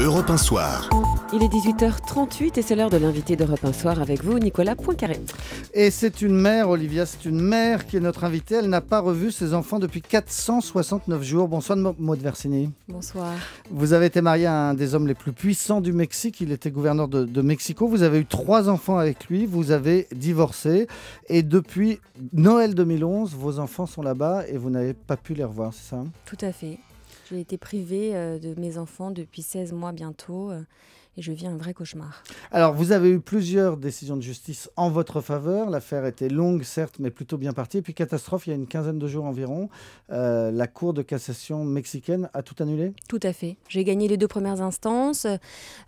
Europe Soir. Il est 18h38 et c'est l'heure de l'invité d'Europe Un Soir avec vous, Nicolas Poincaré. Et c'est une mère, Olivia, c'est une mère qui est notre invitée. Elle n'a pas revu ses enfants depuis 469 jours. Bonsoir Maud Versini. Bonsoir. Vous avez été mariée à un des hommes les plus puissants du Mexique. Il était gouverneur de, de Mexico. Vous avez eu trois enfants avec lui. Vous avez divorcé. Et depuis Noël 2011, vos enfants sont là-bas et vous n'avez pas pu les revoir, c'est ça Tout à fait. J'ai été privée euh, de mes enfants depuis 16 mois bientôt. Euh, et je vis un vrai cauchemar. Alors, vous avez eu plusieurs décisions de justice en votre faveur. L'affaire était longue, certes, mais plutôt bien partie. Et puis, catastrophe, il y a une quinzaine de jours environ, euh, la Cour de cassation mexicaine a tout annulé Tout à fait. J'ai gagné les deux premières instances.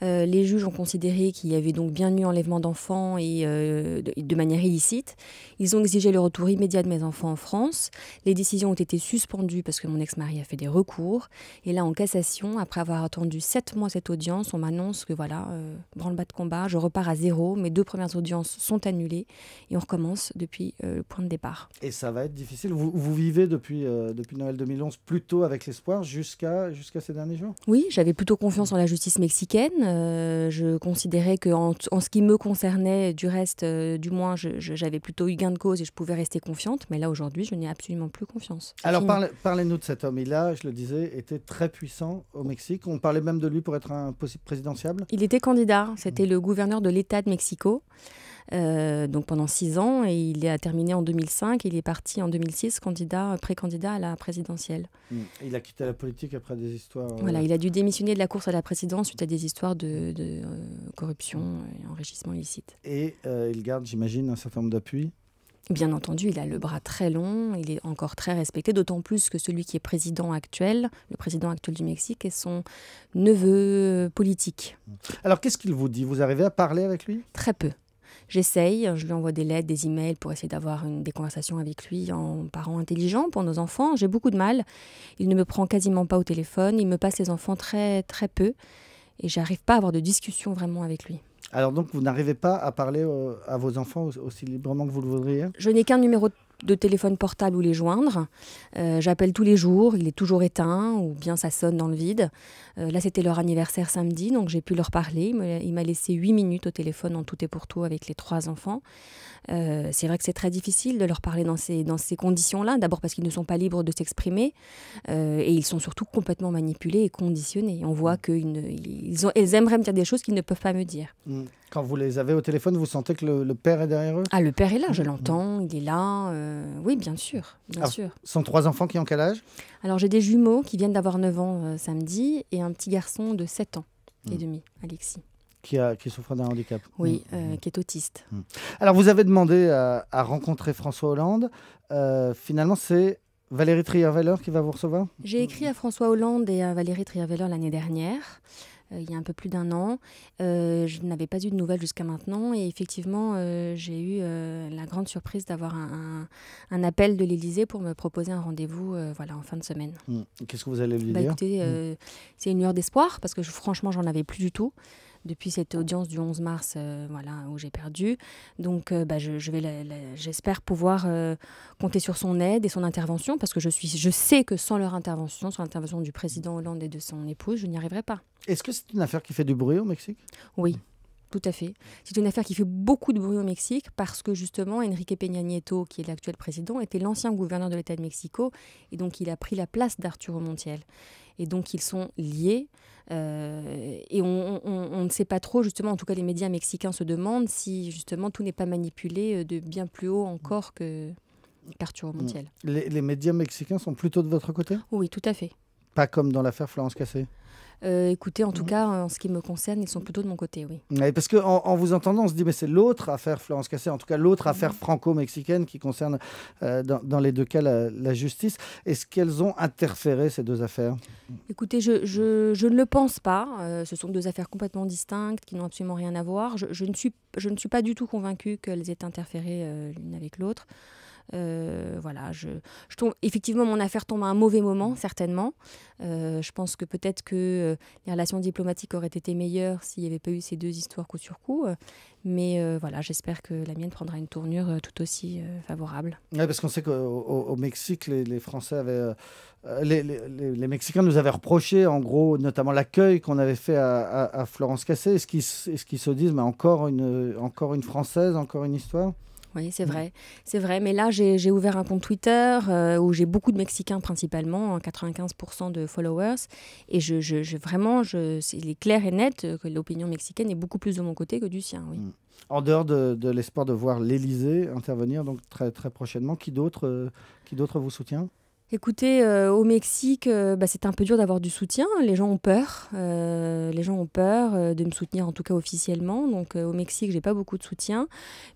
Euh, les juges ont considéré qu'il y avait donc bien eu enlèvement d'enfants et euh, de, de manière illicite. Ils ont exigé le retour immédiat de mes enfants en France. Les décisions ont été suspendues parce que mon ex-mari a fait des recours. Et là, en cassation, après avoir attendu sept mois cette audience, on m'annonce que voilà, euh, le bas de combat, je repars à zéro. Mes deux premières audiences sont annulées et on recommence depuis euh, le point de départ. Et ça va être difficile. Vous, vivez depuis, euh, depuis Noël 2011 plutôt avec l'espoir jusqu'à jusqu'à ces derniers jours Oui, j'avais plutôt confiance en la justice mexicaine. je considérais que en, ce qui me concernait, du reste, du moins, j'avais plutôt eu gain de cause et je pouvais rester confiante. Mais là, aujourd'hui, je n'ai absolument plus confiance. Alors, parlez-nous de cet homme. Il a, je le disais, était très puissant au Mexique. On parlait même de lui pour être un possible présidentiable. Il était candidat. C'était mm. le gouverneur de l'État de Mexico. Euh, donc pendant six ans et il a terminé en 2005 et il est parti en 2006 candidat euh, pré-candidat à la présidentielle. Mm. Il a quitté la politique après des histoires. Euh, voilà, il a dû démissionner de la course à la présidence suite à des histoires de, corruption et enrichissement illicite. Et il garde, j'imagine, un certain nombre d'appuis. Bien entendu, il a le bras très long, il est encore très respecté, d'autant plus que celui qui est président actuel, le président actuel du Mexique, est son neveu politique. Alors qu'est-ce qu'il vous dit Vous arrivez à parler avec lui Très peu. J'essaye, je lui envoie des lettres, des e-mails pour essayer d'avoir des conversations avec lui en parent intelligent pour nos enfants. J'ai beaucoup de mal. Il ne me prend quasiment pas au téléphone, il me passe les enfants très très peu et j'arrive pas à avoir de discussion vraiment avec lui. Alors donc, vous n'arrivez pas à parler euh, à vos enfants aussi librement que vous le voudriez Je n'ai qu'un numéro de de téléphone portable ou les joindre. Euh, j'appelle tous les jours, il est toujours éteint ou bien ça sonne dans le vide. Euh, là, c'était leur anniversaire samedi, donc j'ai pu leur parler. Il m'a laissé 8 minutes au téléphone en tout et pour tout avec les trois enfants. Euh, c'est vrai que c'est très difficile de leur parler dans ces, conditions-là, d'abord parce qu'ils ne sont pas libres de s'exprimer et ils sont surtout complètement manipulés et conditionnés. On voit mmh. qu'ils ils aimeraient me dire des choses qu'ils ne peuvent pas me dire. Mmh. Quand vous les avez au téléphone, vous sentez que le, père est derrière eux Ah, le père est là, je mm-hmm. l'entends, il est là. Euh, oui, bien sûr, bien Alors, sûr. Sont trois enfants qui ont quel âge Alors, j'ai des jumeaux qui viennent d'avoir 9 ans euh, samedi et un petit garçon de 7 ans et mm. demi, Alexis. Qui, a, qui, souffre d'un handicap. Oui, mm. euh, qui est autiste. Mm. Alors, vous avez demandé à, rencontrer François Hollande. finalement, c'est Valérie Trierweiler qui va vous recevoir J'ai écrit à François Hollande et à Valérie Trierweiler l'année dernière. Euh, il y a un peu plus d'un an. Euh, je n'avais pas eu de nouvelles jusqu'à maintenant et effectivement, euh, j'ai eu la grande surprise d'avoir un, appel de l'Élysée pour me proposer un rendez-vous voilà, en fin de semaine. Mmh. Qu'est-ce que vous allez lui bah dire mmh. C'est une lueur d'espoir parce que je, franchement, j'en avais plus du tout depuis cette audience du 11 mars euh, voilà, où j'ai perdu. Donc euh, bah, je, vais j'espère pouvoir euh, compter sur son aide et son intervention parce que je, suis, je sais que sans leur intervention, sans l'intervention du président Hollande et de son épouse, je n'y arriverai pas. Est-ce que c'est une affaire qui fait du bruit au Mexique Oui. Tout à fait. C'est une affaire qui fait beaucoup de bruit au Mexique parce que justement Enrique Peña Nieto, qui est l'actuel président, était l'ancien gouverneur de l'État de Mexico et donc il a pris la place d'Arturo Montiel et donc ils sont liés. Euh, et on, ne sait pas trop, justement, en tout cas les médias mexicains se demandent si justement tout n'est pas manipulé euh, de bien plus haut encore que qu'Arturo mm. Montiel. Les, les médias mexicains sont plutôt de votre côté Oui, tout à fait. Pas comme dans l'affaire Florence Cassé euh, écoutez, en tout mhm. cas, en ce qui me concerne, ils sont plutôt de mon côté, oui. parce qu'en en, vous entendant, on se dit, mais c'est l'autre affaire Florence Cassé, en tout cas l'autre mhm. affaire franco-mexicaine qui concerne euh, dans, les deux cas la, justice. Est-ce qu'elles ont interféré, ces deux affaires Écoutez, je, ne le pense pas. Euh, ce sont deux affaires complètement distinctes qui n'ont absolument rien à voir. Je, je, ne suis, je ne suis pas du tout convaincue qu'elles aient interféré l'une avec l'autre. Euh, voilà, je, tombe, effectivement, mon affaire tombe à un mauvais moment, mmh. certainement. Euh, je pense que peut-être que euh, les relations diplomatiques auraient été meilleures s'il n'y avait pas eu ces deux histoires coup sur coup. Mais voilà, j'espère que la mienne prendra une tournure tout aussi favorable. parce qu'on sait qu'au Mexique, les, Français avaient. Les, Mexicains nous avaient reproché, en gros, notamment l'accueil qu'on avait fait à, Florence Cassé. Est-ce qu'ils se disent, mais encore une, encore une Française, encore une histoire oui, c'est vrai. C'est vrai. Mais là, j'ai ouvert un compte Twitter euh, où j'ai beaucoup de Mexicains principalement, 95% de followers. Et je, je, vraiment, je, est, il est clair et net que l'opinion mexicaine est beaucoup plus de mon côté que du sien. Oui. Mm. En dehors de, l'espoir de voir l'Elysée intervenir donc très, très prochainement, qui d'autre euh, vous soutient Écoutez, euh, au Mexique, euh, bah, c'est un peu dur d'avoir du soutien. Les gens ont peur. Euh, les gens ont peur de me soutenir, en tout cas officiellement. Donc au Mexique, j'ai pas beaucoup de soutien.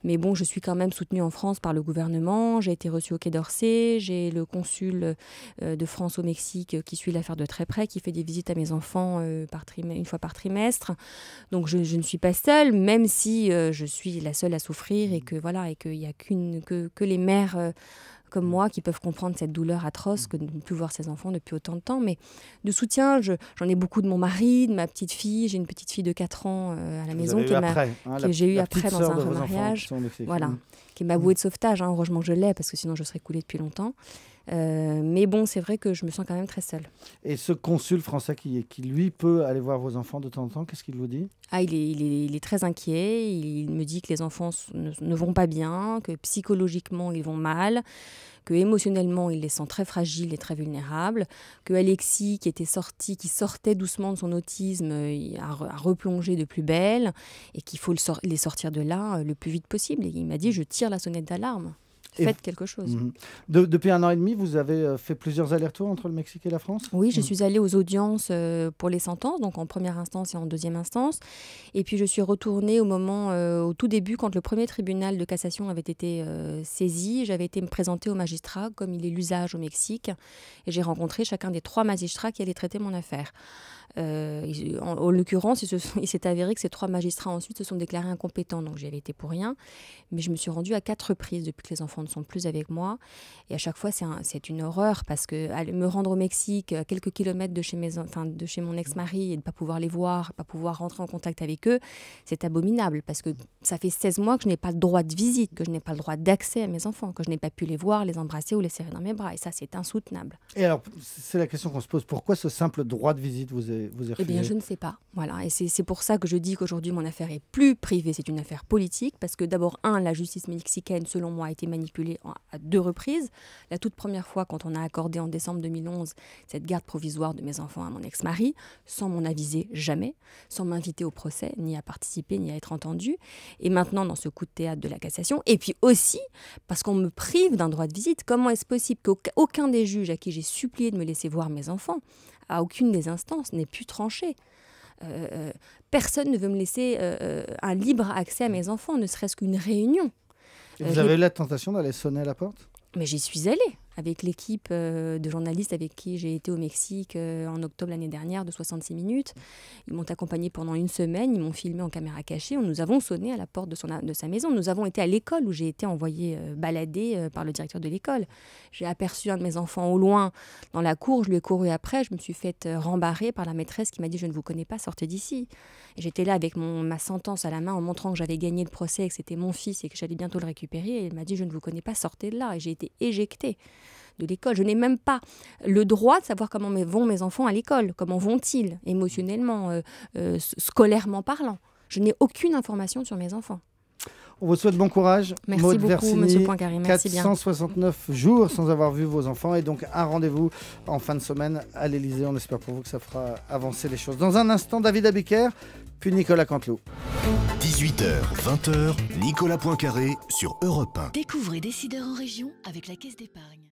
Mais bon, je suis quand même soutenue en France par le gouvernement. J'ai été reçue au Quai d'Orsay. J'ai le consul de France au Mexique qui suit l'affaire de très près, qui fait des visites à mes enfants une fois par trimestre. Donc je, ne suis pas seule, même si je suis la seule à souffrir et mmh. que voilà et qu'il n'y a qu'une que les mères comme moi qui peuvent comprendre cette douleur atroce que de ne plus voir ses enfants depuis autant de temps. Mais de soutien, j'en ai beaucoup de mon mari, de ma petite fille. J'ai une petite fille de 4 ans euh, à la maison que, hein, j'ai eu après dans un remariage. voilà qui ma bouée mm. de sauvetage. Hein. Heureusement que je l'ai, parce que sinon je serais coulée depuis longtemps. Euh, mais bon, c'est vrai que je me sens quand même très seule. Et ce consul français qui, qui lui peut aller voir vos enfants de temps en temps, qu'est-ce qu'il vous dit ah, il est, très inquiet, il me dit que les enfants ne vont pas bien, que psychologiquement ils vont mal, que émotionnellement il les sent très fragiles et très vulnérables, que Alexis qui était sorti, qui sortait doucement de son autisme, euh, a, replongé de plus belle et qu'il faut les sortir de là euh, le plus vite possible. Et il m'a dit je tire la sonnette d'alarme. Faites quelque chose. Mhm. depuis un an et demi, vous avez euh, fait plusieurs allers-retours entre le Mexique et la France Oui, je mhm. suis allée aux audiences euh, pour les sentences, donc en première instance et en deuxième instance. Et puis je suis retournée au moment, euh, au tout début, quand le premier tribunal de cassation avait été saisi. J'avais été me présenter au magistrat, comme il est l'usage au Mexique. Et j'ai rencontré chacun des trois magistrats qui allaient traiter mon affaire. en, l'occurrence, il, s'est avéré que ces trois magistrats ensuite se sont déclarés incompétents, donc j'y avais été pour rien. Mais je me suis rendue à quatre reprises depuis que les enfants ne sont plus avec moi. Et à chaque fois, c'est une horreur parce que me rendre au Mexique, à quelques kilomètres de chez, mes, enfin, de chez mon ex-mari, et de ne pas pouvoir les voir, pas pouvoir rentrer en contact avec eux, c'est abominable parce que ça fait 16 mois que je n'ai pas le droit de visite, que je n'ai pas le droit d'accès à mes enfants, que je n'ai pas pu les voir, les embrasser ou les serrer dans mes bras. Et ça, c'est insoutenable. Et alors, c'est la question qu'on se pose. Pourquoi ce simple droit de visite vous est, vous est refusé Eh bien, je ne sais pas. Voilà. Et c'est pour ça que je dis qu'aujourd'hui, mon affaire est plus privée. C'est une affaire politique parce que d'abord, un, la justice mexicaine, selon moi, a été manipulée à deux reprises. La toute première fois, quand on a accordé en décembre 2011 cette garde provisoire de mes enfants à mon ex-mari, sans m'en aviser jamais, sans m'inviter au procès, ni à participer, ni à être entendu. Et maintenant, dans ce coup de théâtre de la cassation, et puis aussi parce qu'on me prive d'un droit de visite, comment est-ce possible qu'aucun des juges à qui j'ai supplié de me laisser voir mes enfants, à aucune des instances, n'ait pu trancher euh, euh, personne ne veut me laisser euh, un libre accès à mes enfants, ne serait-ce qu'une réunion vous avez eu euh, la tentation d'aller sonner à la porte Mais j'y suis allée avec l'équipe euh, de journalistes avec qui j'ai été au Mexique euh, en octobre l'année dernière de 66 minutes. Ils m'ont accompagné pendant une semaine, ils m'ont filmé en caméra cachée. Nous avons sonné à la porte de, de sa maison. Nous avons été à l'école où j'ai été envoyée euh, balader par le directeur de l'école. J'ai aperçu un de mes enfants au loin dans la cour, je lui ai couru après, je me suis faite rembarrer par la maîtresse qui m'a dit Je ne vous connais pas, sortez d'ici. J'étais là avec mon, ma sentence à la main en montrant que j'avais gagné le procès et que c'était mon fils et que j'allais bientôt le récupérer. elle m'a dit Je ne vous connais pas, sortez de là. Et j'ai été éjectée de l'école. Je n'ai même pas le droit de savoir comment vont mes enfants à l'école, comment vont-ils émotionnellement, euh, euh, scolairement parlant. Je n'ai aucune information sur mes enfants. On vous souhaite bon courage. Merci beaucoup, M. Poincaré. Merci 469 jours sans avoir vu vos enfants et donc un rendez-vous en fin de semaine à l'Elysée. On espère pour vous que ça fera avancer les choses. Dans un instant, David Abiker, puis Nicolas Canteloup. 18h, 20h, Nicolas Poincaré sur Europe 1. Découvrez Décideurs en région avec la Caisse d'épargne.